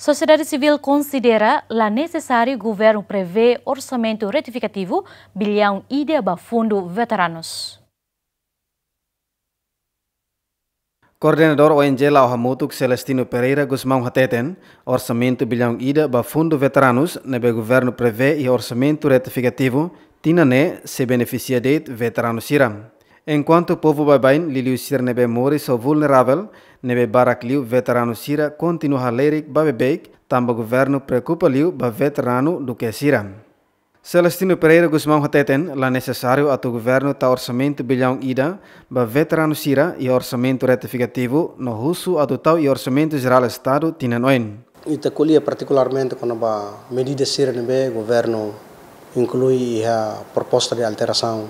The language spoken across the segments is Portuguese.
Sociedade Civil considera la necessário governo prever orçamento retificativo bilhão ide para fundo veteranos. Coordenador ONG Lau Hamutuk Celestino Pereira Guzmão Hateten, orçamento bilhão ida para fundo veteranos nebe governo prevê e orçamento retificativo tinane se beneficia de veterano Enquanto o povo babain liliu sir nebe mori so vulnerável, nebe barak liu veterano sira continua lerik babebeik, o governo preocupa liu ba veterano do que sira. Celestino Pereira Guzmão Hateten, lá necessário ato governo ta orçamento bilhão ida, ba veterano sira e orçamento retificativo no russo tal e orçamento geral estado E te colhia particularmente quando ba medida sira nebe governo inclui a proposta de alteração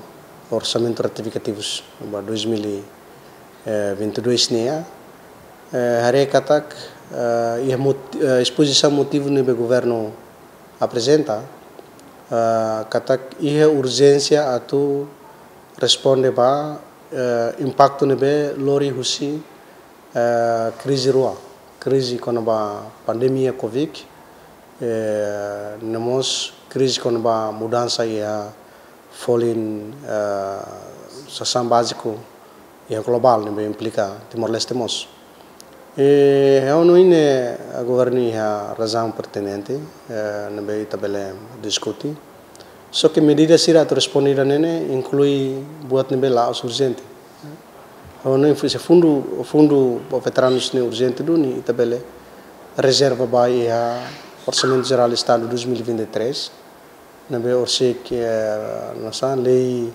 orçamento ratificativo ba 2022 e, eh, e neya eh, hare katak eh, e a exposição motivo no governo apresenta katak a urgência atu responde ba impacto be lori husi crise rua crise com ba pandemia covid nemos crise com ba mudança ia falling uh, eh, básico e é global nem né, implica Timor Leste é mos e eu não ine né, a governo a razão pertinente eh, nem bem tabele discutir só que medidas irá responder a né, nene inclui buat nem lá urgente eu não se fundo o fundo veteranos nem é urgente do ni tabele reserva vai a orçamento geral do estado 2023 nabe orsik ya, nasan lei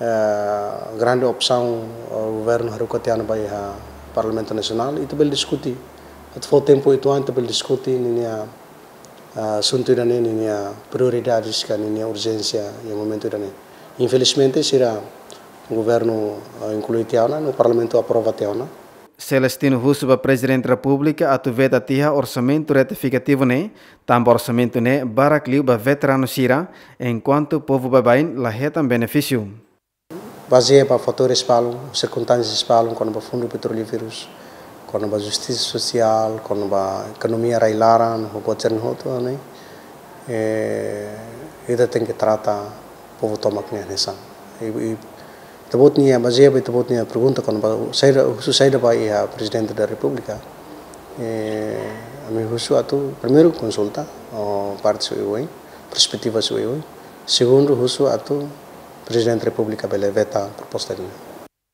ya, grande opção o eh, governo harukotiano bai ha parlamento nacional itu bel discuti at fo tempo itu anta bel discuti ninia assunto eh, irane ninia prioridades ka ninia urgência e momento irane infelizmente será governo eh, inclui tiana no parlamento aprova tiana Celestino Russo para presidente da República atu veta tiha orçamento retificativo ne, tampa orçamento ne barakliu ba veterano sira, enquanto o povo babain lahetam benefício. Baseia para fatores palam, circunstâncias palam, quando para fundo petrolíferos, quando para justiça social, quando para economia railara, no governo roto, né? E, ainda e tem que tratar povo toma que nessa. E, e Tabot niya mazia ba tabot niya pergunta kon ba saya husu saya ba ia presidente da república. Eh, a mi husu atu primeiro consulta o parte sui oi, perspectiva sui oi. Segundo husu atu presidente da república bele veta proposta niya.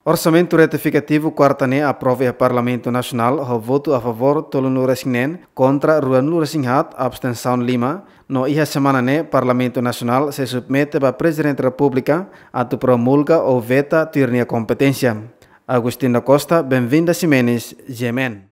Orçamento retificativo quarta né aprova a Parlamento Nacional ho voto a favor tolun contra ruan luresinghat abstenção lima no Ia semana ne Parlamento Nacional se submete para Presidente da República a tu promulga ou veta tirnia competência. Agostinho Costa, bem-vinda Ximenes, Gemen.